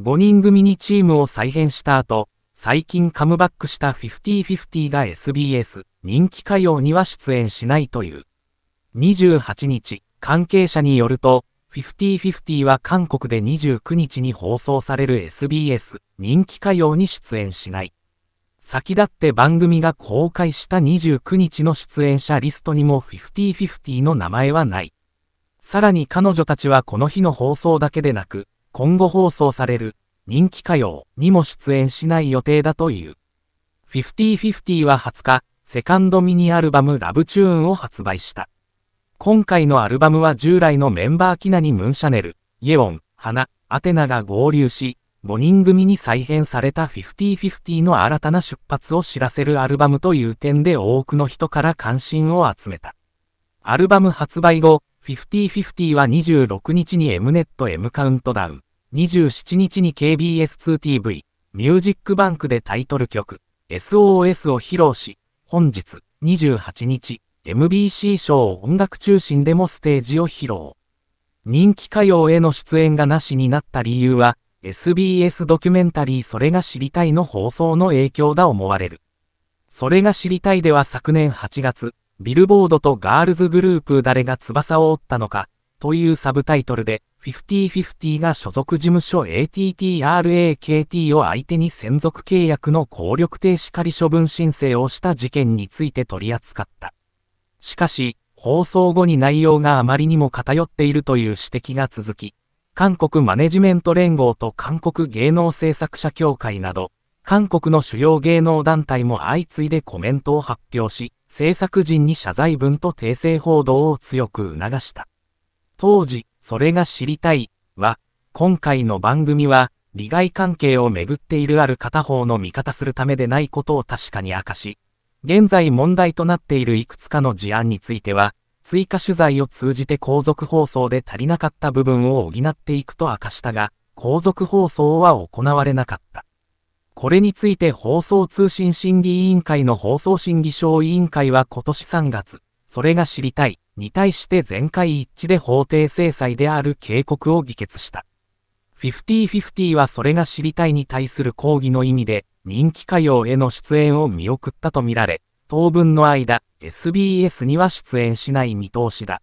5人組にチームを再編した後、最近カムバックした50-50が SBS 人気歌謡には出演しないという。28日、関係者によると、50-50は韓国で29日に放送される SBS 人気歌謡に出演しない。先立って番組が公開した29日の出演者リストにも50-50の名前はない。さらに彼女たちはこの日の放送だけでなく、今後放送される人気歌謡にも出演しない予定だという。5050は20日、セカンドミニアルバムラブチューンを発売した。今回のアルバムは従来のメンバーキナにムンシャネル、イエオン、花、アテナが合流し、5人組に再編された5050の新たな出発を知らせるアルバムという点で多くの人から関心を集めた。アルバム発売後、5050は26日に Mnet M カウントダウン。27日に KBS2TV ミュージックバンクでタイトル曲 SOS を披露し、本日28日 MBC 賞音楽中心でもステージを披露。人気歌謡への出演がなしになった理由は SBS ドキュメンタリーそれが知りたいの放送の影響だ思われる。それが知りたいでは昨年8月、ビルボードとガールズグループ誰が翼を折ったのかというサブタイトルで5050が所属事務所 ATTRAKT を相手に専属契約の効力停止仮処分申請をした事件について取り扱った。しかし、放送後に内容があまりにも偏っているという指摘が続き、韓国マネジメント連合と韓国芸能制作者協会など、韓国の主要芸能団体も相次いでコメントを発表し、制作陣に謝罪文と訂正報道を強く促した。当時、それが知りたいは、今回の番組は、利害関係をめぐっているある片方の味方するためでないことを確かに明かし、現在問題となっているいくつかの事案については、追加取材を通じて後続放送で足りなかった部分を補っていくと明かしたが、後続放送は行われなかった。これについて放送通信審議委員会の放送審議小委員会は今年3月、それが知りたいに対して全会一致で法定制裁である警告を議決した。50-50はそれが知りたいに対する抗議の意味で、人気歌謡への出演を見送ったとみられ、当分の間、SBS には出演しない見通しだ。